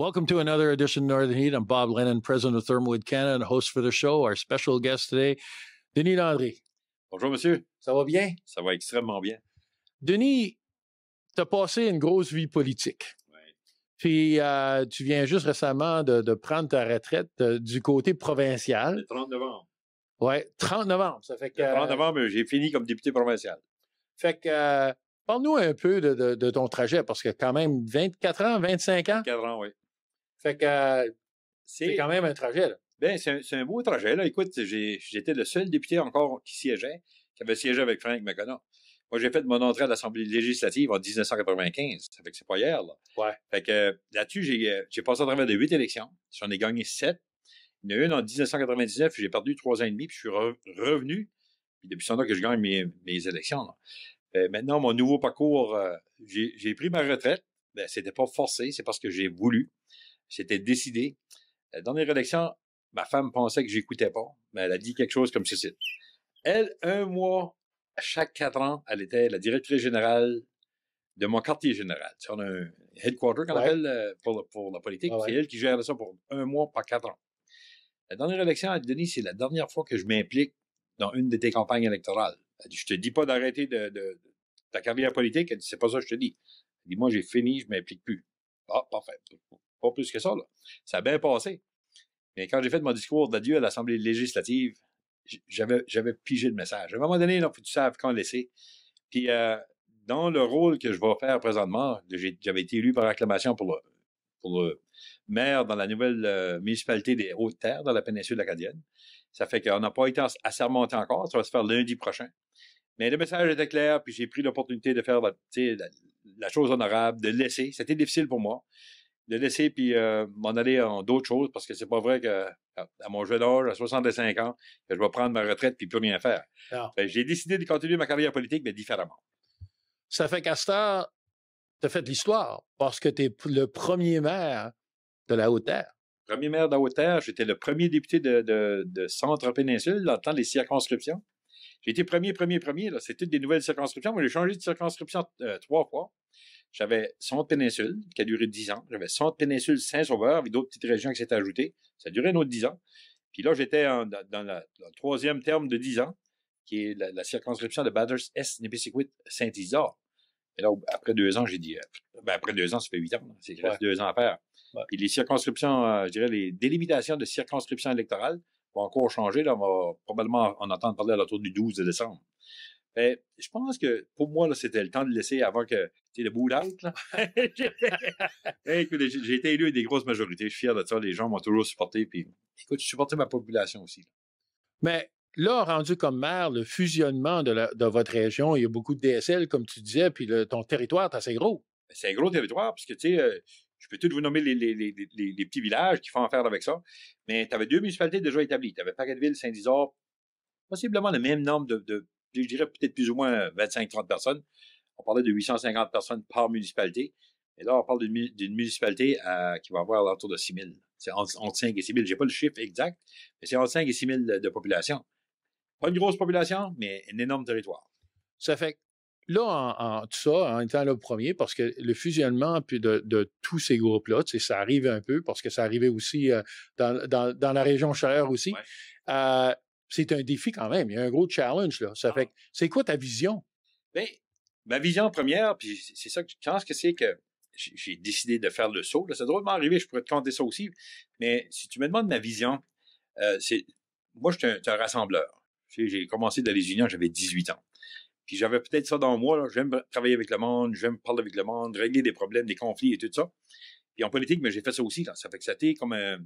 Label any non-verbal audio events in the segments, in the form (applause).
Welcome to another edition of Northern Heat. I'm Bob Lennon, president of Thermalwood Canada and host for the show. Our special guest today, Denis Landry. Bonjour, monsieur. Ça va bien? Ça va extrêmement bien. Denis, tu as passé une grosse vie politique. Puis euh, tu viens juste récemment de, prendre ta retraite euh, du côté provincial. Le 30 novembre. Oui, 30 novembre. Ça fait que, Le 30 euh, novembre, j'ai fini comme député provincial. Fait que parle-nous un peu de, de, ton trajet, parce que quand même 24 ans, 25 ans. 24 ans, oui. Fait que c'est quand même un trajet. Là. Ben, c'est un, beau trajet. Là. Écoute, j'étais le seul député encore qui siégeait, qui avait siégé avec Frank McConnell. Moi, j'ai fait mon entrée à l'Assemblée législative en 1995. Ça fait que c'est pas hier, là. Ouais. Fait que là-dessus, j'ai, passé à travers de huit élections. J'en ai gagné sept. une en 1999, j'ai perdu trois ans et demi, puis je suis revenu. Puis depuis ce temps que je gagne mes, élections, euh, maintenant, mon nouveau parcours, j'ai, pris ma retraite. Ben, c'était pas forcé, c'est parce que j'ai voulu. C'était décidé. La euh, dernière élection, ma femme pensait que je n'écoutais pas, mais elle a dit quelque chose comme ceci. Elle, un mois, à chaque quatre ans, elle était la directrice générale de mon quartier général. on a un headquarter qu'on appelle euh, pour, la politique. C'est elle qui gère ça pour un mois par quatre ans. La euh, dernière élection, elle a dit, c'est la dernière fois que je m'implique dans une de tes campagnes électorales. Elle dit, je te dis pas d'arrêter de, ta carrière politique. Elle dit, c'est pas ça que je te dis. Elle dit, moi, j'ai fini, je m'implique plus. Ah, parfait. Pas plus que ça, là. Ça a bien passé. Mais quand j'ai fait mon discours d'adieu à l'Assemblée législative, j'avais, pigé le message. À un moment donné, il faut que tu saches quand laisser. Puis, euh, dans le rôle que je vais faire présentement, j'avais été élu par acclamation pour le, pour maire dans la nouvelle euh, municipalité des Hautes-Terres, dans la péninsule acadienne. Ça fait qu'on n'a pas été assermenté encore. Ça va se faire lundi prochain. Mais le message était clair, puis j'ai pris l'opportunité de faire la chose honorable, de laisser. C'était difficile pour moi de laisser puis euh, m'en aller en d'autres choses parce que c'est pas vrai que à, mon jeune âge, à 65 ans, que je vais prendre ma retraite puis plus rien faire. Ah. Ben, j'ai décidé de continuer ma carrière politique, mais différemment. Ça fait Castor, as fait de l'histoire parce que tu es le premier maire de la Haute-Terre. Premier maire de la Haute-Terre, j'étais le premier député de, Centre-Péninsule dans le temps des circonscriptions. J'ai été premier, premier, premier. C'était des nouvelles circonscriptions. Moi, j'ai changé de circonscription euh, trois fois. J'avais Centre Péninsule, qui a duré 10 ans. J'avais Centre Péninsule Saint-Sauveur, avec d'autres petites régions qui s'étaient ajoutées. Ça a duré un autre 10 ans. Puis là, j'étais dans, le troisième terme de 10 ans, qui est la, circonscription de Bathurst Est, nipissiquit saint isard Et là, après deux ans, j'ai dit, euh, ben, après deux ans, ça fait huit ans. c'est Il reste deux ans à faire. Puis les circonscriptions, euh, je dirais, les délimitations de circonscriptions électorales vont encore changer. Là, on va probablement en entendre parler à la du 12 décembre. Ben, je pense que pour moi, c'était le temps de laisser avant que tu le bout (laughs) out. j'ai été élu avec des grosses majorités. Je suis fier de ça. Les gens m'ont toujours supporté. Puis, écoute, je supportais ma population aussi. Mais là, rendu comme maire, le fusionnement de, votre région, il y a beaucoup de DSL, comme tu disais, puis ton territoire est assez gros. Ben, c'est un gros territoire, parce que, tu sais, euh, je peux tout vous nommer les, les, petits villages qui font affaire avec ça, mais tu avais deux municipalités déjà établies. Tu avais Paquetteville, saint isor possiblement le même nombre de, je dirais peut-être plus ou moins 25-30 euh, personnes. On parlait de 850 personnes par municipalité. Et là, on parle d'une municipalité euh, qui va avoir autour de 6 000. C'est entre, 5 et 6 000. Je n'ai pas le chiffre exact, mais c'est entre 5 et 6 000 de, population. Pas une grosse population, mais un énorme territoire. Ça fait là, en, tout ça, en étant le premier, parce que le fusionnement puis de, tous ces groupes-là, ça arrive un peu, parce que ça arrivait aussi euh, dans, la région chaleur aussi c'est un défi quand même. Il y a un gros challenge, là. Ça fait ah. c'est quoi ta vision? Bien, ma vision première, puis c'est ça que je pense que c'est que j'ai décidé de faire le saut. Là, ça doit m'arriver, je pourrais te compter ça aussi. Mais si tu me demandes ma vision, euh, c'est moi, je suis un, rassembleur. J'ai commencé dans les unions, j'avais 18 ans. Puis j'avais peut-être ça dans moi. J'aime travailler avec le monde, j'aime parler avec le monde, régler des problèmes, des conflits et tout ça. Puis en politique, mais ben, j'ai fait ça aussi. Là. Ça fait que ça a été comme un,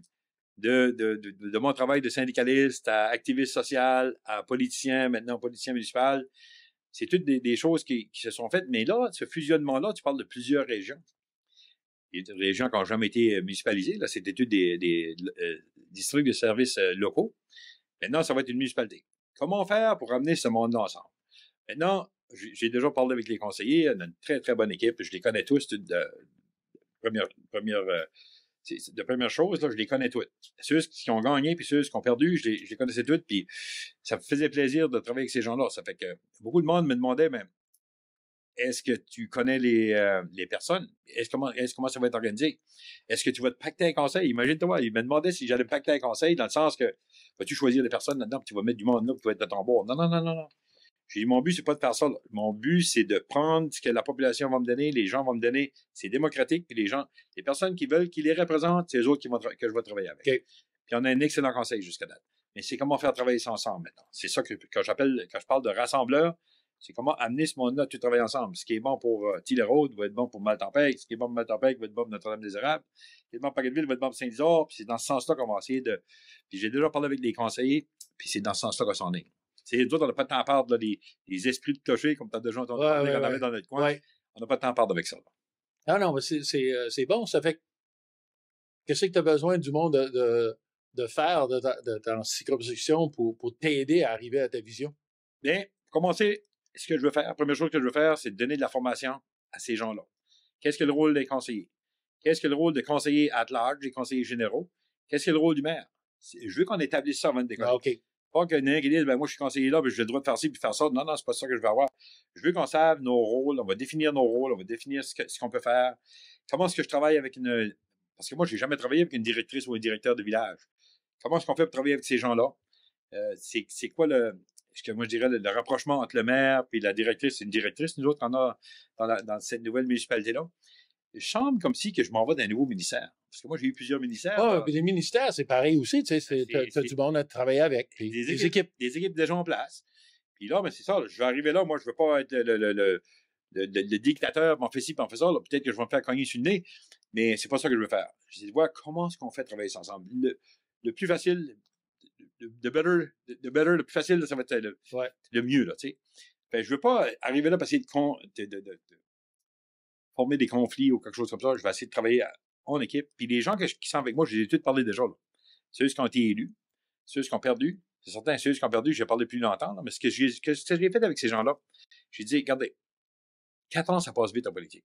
de, de, de, mon travail de syndicaliste à activiste social, à politicien, maintenant politicien municipal. C'est toutes des, choses qui, se sont faites. Mais là, ce fusionnement-là, tu parles de plusieurs régions. Des régions qui n'ont jamais été euh, municipalisées. Là, c'était toutes des, des euh, districts de services euh, locaux. Maintenant, ça va être une municipalité. Comment faire pour amener ce monde ensemble? Maintenant, j'ai déjà parlé avec les conseillers. On a une très, très bonne équipe. Je les connais tous de, première, première de première chose, là, je les connais toutes. Ceux qui ont gagné, puis ceux qui ont perdu, je les, connaissais toutes, puis ça me faisait plaisir de travailler avec ces gens-là. Ça fait que beaucoup de monde me demandait, mais est-ce que tu connais les, euh, personnes? Est-ce comment, est comment ça va être organisé? Est-ce que tu vas te pacter un conseil? Imagine-toi, ils me demandaient si j'allais me pacter un conseil dans le sens que vas-tu choisir des personnes là-dedans, et tu vas mettre du monde là, puis tu vas être de ton bord. Non, non, non, non, non. J'ai mon but, c'est pas de faire ça. Mon but, c'est de prendre ce que la population va me donner, les gens vont me donner. C'est démocratique, puis les gens, les personnes qui veulent, qu'ils les représentent, c'est eux autres qui vont que je vais travailler avec. Puis on a un excellent conseil jusqu'à date. Mais c'est comment faire travailler ça ensemble maintenant. C'est ça que, j'appelle, quand je parle de rassembleur, c'est comment amener ce monde-là à tout travailler ensemble. Ce qui est bon pour euh, va être bon pour Maltempec. ce qui est bon pour Maltampec va être bon pour Notre-Dame-des-Arabes, ce qui est bon pour va être bon pour Saint-Isidore, puis c'est dans ce sens-là qu'on va essayer de... Puis j'ai déjà parlé avec les conseillers, puis c'est dans ce sens-là qu'on s'en est. Nous autres, on n'a pas de temps à perdre. les, esprits de clocher, comme tu as déjà entendu parler, on dans notre coin, on n'a pas de temps à perdre avec ça. Là. Ah non, non, euh, c'est bon. Ça fait qu'est-ce que tu as besoin du monde de, faire de ta, de pour, t'aider à arriver à ta vision? Bien, pour commencer, ce que je veux faire, la première chose que je veux faire, c'est de donner de la formation à ces gens-là. Qu'est-ce que le rôle des conseillers? Qu'est-ce que le rôle des conseillers at large, des conseillers généraux? Qu'est-ce que le rôle du maire? Je veux qu'on établisse ça en de décoller. Ah, pas qu'il y dise, moi, je suis conseiller là, ben, j'ai le droit de faire ci puis faire ça. Non, non, c'est pas ça que je veux avoir. Je veux qu'on sache nos rôles, on va définir nos rôles, on va définir ce, qu'on peut faire. Comment est-ce que je travaille avec une, parce que moi, je n'ai jamais travaillé avec une directrice ou un directeur de village. Comment est-ce qu'on fait pour travailler avec ces gens-là? Euh, c'est quoi le, ce que moi je dirais, le, rapprochement entre le maire et la directrice? C'est une directrice, nous autres, on a dans, dans cette nouvelle municipalité-là chambre comme si que je m'envoie d'un nouveau ministère. Parce que moi, j'ai eu plusieurs ministères. Ah, les ministères, c'est pareil aussi. Tu sais, ah, as du monde à travailler avec. Des, des, équipes, Des équipes déjà en place. Puis là, mais ben, c'est ça. je vais arriver là. Moi, je veux pas être le, le, le, dictateur, fait ci, m'en fait ça. Peut-être que je vais me faire cogner sur le nez. Mais c'est pas ça que je veux faire. Je veux voir comment est-ce qu'on fait travailler ensemble. Le, plus facile, le, better, le better, le plus facile, ça va être le, mieux, là, tu sais. je veux pas arriver là parce que de, de, de former des conflits ou quelque chose comme ça. Je vais essayer de travailler en équipe. Puis les gens qui sont avec moi, je les ai tous parlé déjà. Ceux qui ont été élus, ceux qui ont perdu. C'est certain, ceux qui ont perdu, j'ai parlé plus longtemps. mais ce que j'ai fait avec ces gens-là, j'ai dit, regardez, quatre ans, ça passe vite en politique.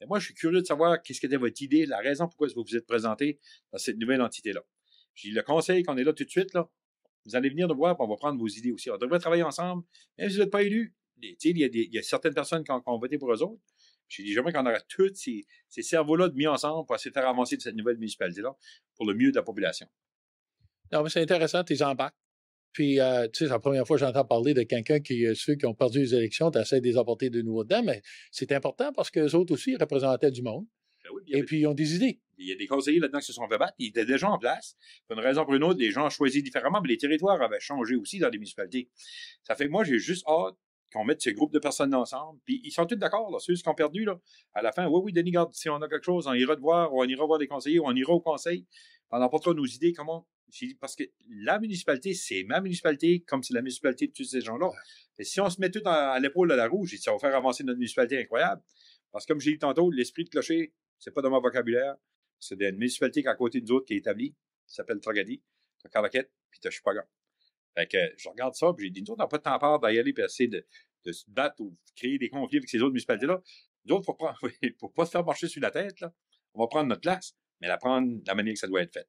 Et moi, je suis curieux de savoir qu'est-ce que était votre idée, la raison pourquoi vous vous êtes présenté dans cette nouvelle entité-là. J'ai dit, le conseil qu'on est là tout de suite, là, vous allez venir nous voir, pour on va prendre vos idées aussi. On devrait travailler ensemble, même si vous n'êtes pas élu. Il y, a il y a certaines personnes qui ont, qui voté pour eux autres. J'ai dit, jamais qu'on aurait tous ces, cerveaux-là de mis ensemble pour essayer de faire avancer de cette nouvelle municipalité-là pour le mieux de la population. Non, mais c'est intéressant, tes bas. Puis, euh, tu sais, c'est la première fois que j'entends parler de quelqu'un qui, euh, ceux qui ont perdu les élections, tu essaies de les apporter de nouveau dedans, mais c'est important parce qu'eux autres aussi représentaient du monde. Ben et puis, ils ont des idées. Il y a des conseillers là-dedans qui se sont fait battre. Ils étaient déjà en place. Pour une raison ou pour une autre, les gens ont choisi différemment, mais les territoires avaient changé aussi dans les municipalités. Ça fait que moi, j'ai juste hâte qu'on mette ces groupes de personnes ensemble. Puis ils sont tous d'accord, là, ceux qui ont perdu, à la fin, oui, oui, Denis, si on a quelque chose, on ira te voir, ou on ira voir des conseillers, ou on ira au conseil, on apportera nos idées, comment. parce que la municipalité, c'est ma municipalité, comme c'est la municipalité de tous ces gens-là. Et si on se met tout à, l'épaule de la rouge, ça va faire avancer notre municipalité incroyable. Parce que comme j'ai dit tantôt, l'esprit de clocher, c'est pas dans mon vocabulaire. C'est une municipalité qui est à côté de autres qui est établie, qui s'appelle Tragadi, t'as Caraquette, puis t'as que je regarde ça, puis j'ai dit, nous autres, on pas de temps à d'y aller puis essayer de, se battre ou créer des conflits avec ces autres municipalités-là. D'autres autres, pour (laughs) ne pas se faire marcher sur la tête, là, on va prendre notre place, mais la prendre de la manière que ça doit être fait.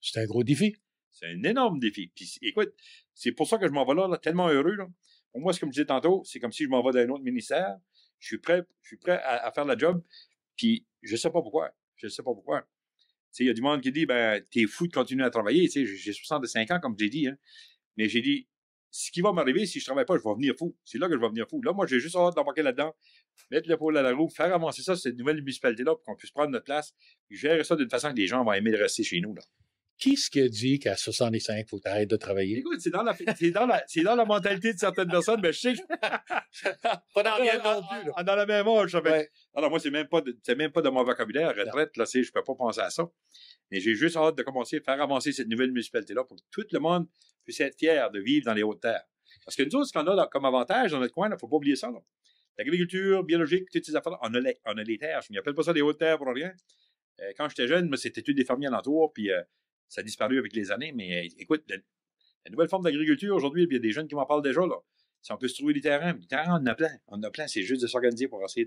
C'est un gros défi. C'est un énorme défi. écoute, c'est pour ça que je m'en vais là, tellement heureux. Pour moi, ce que je disais tantôt, c'est comme si je m'en vais dans un autre ministère. Je suis prêt, je suis prêt à, faire la job. Puis je sais pas pourquoi. Je sais pas pourquoi. Il y a du monde qui dit ben, t'es fou de continuer à travailler. J'ai 65 ans, comme je dit. Hein. Mais j'ai dit, ce qui va m'arriver, si je ne travaille pas, je vais venir fou. C'est là que je vais venir fou. Là, moi, j'ai juste hâte d'embarquer là-dedans, mettre le pôle à la roue, faire avancer ça, cette nouvelle municipalité-là, pour qu'on puisse prendre notre place, gérer ça d'une façon que les gens vont aimer de rester chez nous. Là. Qu'est-ce qui a dit qu'à 65, il faut arrêtes de travailler? Écoute, c'est dans la, mentalité de certaines personnes, mais je sais que... (laughs) pas dans rien non plus, là. Ah, dans la même âge, Alors, moi, c'est même pas de, même pas mon vocabulaire, retraite, là, c'est, je peux pas penser à ça. Mais j'ai juste hâte de commencer à faire avancer cette nouvelle municipalité-là pour que tout le monde puisse être fier de vivre dans les Hautes-Terres. Parce que nous autres, ce qu'on a comme avantage dans notre coin, il faut pas oublier ça, là. L'agriculture biologique, toutes ces affaires-là, on a les, terres. Je n'appelle pas ça des hautes terres pour rien. Euh, quand j'étais jeune, c'était tout des fermiers alentour, puis euh, ça a disparu avec les années, mais euh, écoute, la, nouvelle forme d'agriculture aujourd'hui, il y a des jeunes qui m'en parlent déjà, là. Si on peut se trouver du terrain, on en a plein. On a plein, c'est juste de s'organiser pour essayer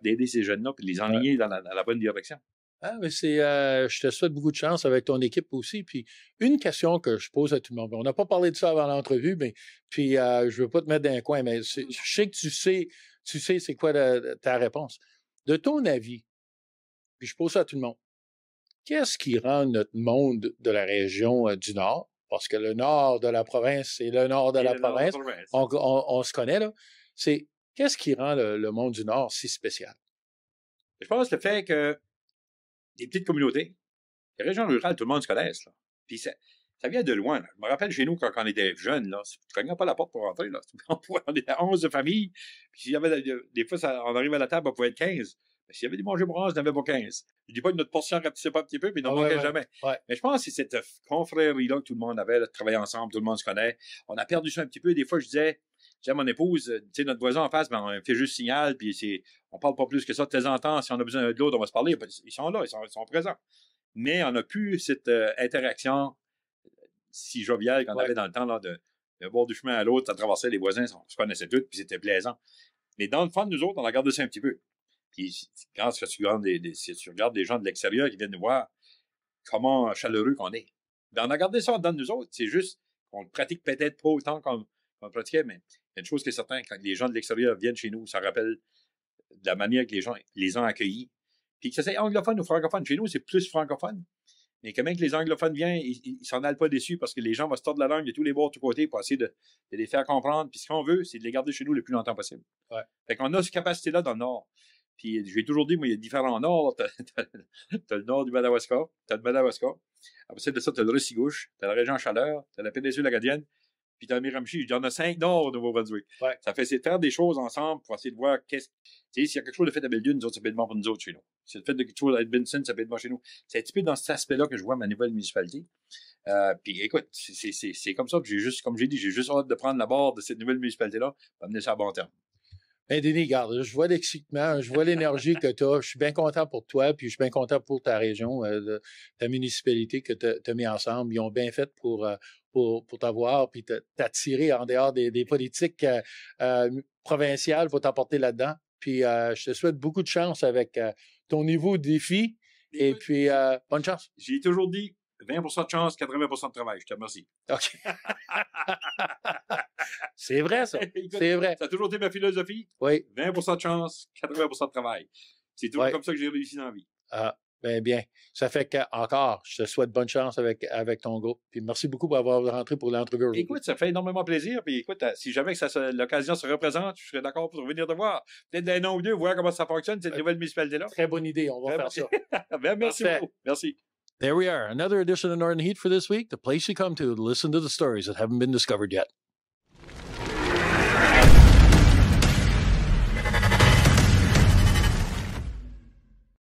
d'aider ces jeunes-là et de les enligner dans, la, bonne direction. Ah, mais c'est, euh, je te souhaite beaucoup de chance avec ton équipe aussi. Puis une question que je pose à tout le monde. On n'a pas parlé de ça avant l'entrevue, mais puis euh, je veux pas te mettre dans un coin, mais je sais que tu sais, tu sais c'est quoi ta réponse. De ton avis, puis je pose ça à tout le monde. Qu'est-ce qui rend notre monde de la région euh, du Nord, parce que le nord de la province, et le nord de, la, province. on, se connaît, là, c'est qu'est-ce qui rend le, monde du Nord si spécial? Je pense le fait que les petites communautés, les régions rurales, tout le monde se connaît. Là. Puis ça, vient de loin. Je me rappelle chez nous, quand, on était jeunes, là, tu ne cognais pas la porte pour rentrer. Là. (laughs) On, était 11 familles. Puis y avait, des fois, on arrivait à la table, on pouvait être 15. Si s'il y avait du manger bronze, il n'y avait pas 15. Je dis pas que notre portion rapetissait pas un petit peu, puis il n'en ah manquait jamais. Mais je pense que c'est cette confrérie-là que tout le monde avait, de travailler ensemble, tout le monde se connaît. On a perdu ça un petit peu. Des fois, je disais, j'ai mon épouse, tu sais, notre voisin en face, ben, on fait juste signal, puis c'est, on parle pas plus que ça. De temps en temps, si on a besoin de l'autre, on va se parler. Ils sont là, ils sont, présents. Mais on n'a plus cette euh, interaction euh, si joviale qu'on avait dans le temps, de, voir bord du chemin à l'autre, ça traversait les voisins, on se connaissait tous, puis c'était plaisant. Mais dans le fond, nous autres, on a gardé ça un petit peu. Puis quand tu regardes des, tu des gens de l'extérieur qui viennent nous voir, comment chaleureux qu'on est. on a gardé ça dans nous autres, c'est juste qu'on le pratique peut-être pas autant qu'on le pratiquait, mais il y a une chose qui est certaine, quand les gens de l'extérieur viennent chez nous, ça rappelle la manière que les gens les ont accueillis. Puis que ça anglophone ou francophone, chez nous, c'est plus francophone. Mais quand même que les anglophones viennent, ils s'en allent pas dessus parce que les gens vont se tordre la langue de tous les bords, de tous côtés pour essayer de, les faire comprendre. Puis ce qu'on veut, c'est de les garder chez nous le plus longtemps possible. Ouais. Fait qu'on a cette capacité-là dans le Nord. Puis j'ai toujours dit, moi, il y a différents nords. Tu as, le nord du Madawaska, tu as le Madawaska. Après de ça, tu as le gauche, tu as la région Chaleur, tu as la péninsule acadienne, puis tu as Miramchi. Il y en a cinq nords au Nouveau-Brunswick. Ça fait c'est faire des choses ensemble pour essayer de voir qu'est-ce. Tu sais, s'il y a quelque chose de fait à Bellevue, nous autres, ça peut être bon pour nous autres chez nous. Si le fait de quelque chose à Edmondson, ça peut être bon chez nous. C'est un petit peu dans cet aspect-là que je vois ma nouvelle municipalité. Euh, puis écoute, c'est comme ça que j'ai juste, comme j'ai dit, j'ai juste hâte de prendre la barre de cette nouvelle municipalité-là pour amener ça à bon terme. Ben, Denis, regarde, je vois l'excitement, je vois l'énergie que tu as. Je suis bien content pour toi, puis je suis bien content pour ta région, euh, ta municipalité que tu as mis ensemble. Ils ont bien fait pour, euh, pour, pour t'avoir, puis t'attirer en dehors des, politiques euh, provinciales pour t'apporter là-dedans. Puis je te souhaite beaucoup de chance avec ton niveau de défi. Et puis, bonne chance. J'ai toujours dit, 20 de chance, 80 de travail. Je te remercie. OK. c'est vrai, ça. (laughs) C'est vrai. Ça a toujours été ma philosophie. Oui. 20 de chance, 80 de travail. C'est toujours comme ça que j'ai réussi dans la vie. Ah, bien, bien. Ça fait que, encore, je te souhaite bonne chance avec, avec ton groupe. Puis merci beaucoup d'avoir rentré pour l'entrevue Écoute, ça fait énormément plaisir. Puis écoute, euh, si jamais l'occasion se représente, je serais d'accord pour venir te voir. Peut-être d'un an ou deux, voir comment ça fonctionne, cette euh, nouvelle municipalité-là. Très bonne idée. On va faire ça. (laughs) Ben, merci beaucoup. Merci. There we are. Another edition of Northern Heat for this week. The place you come to to listen to the stories that haven't been discovered yet.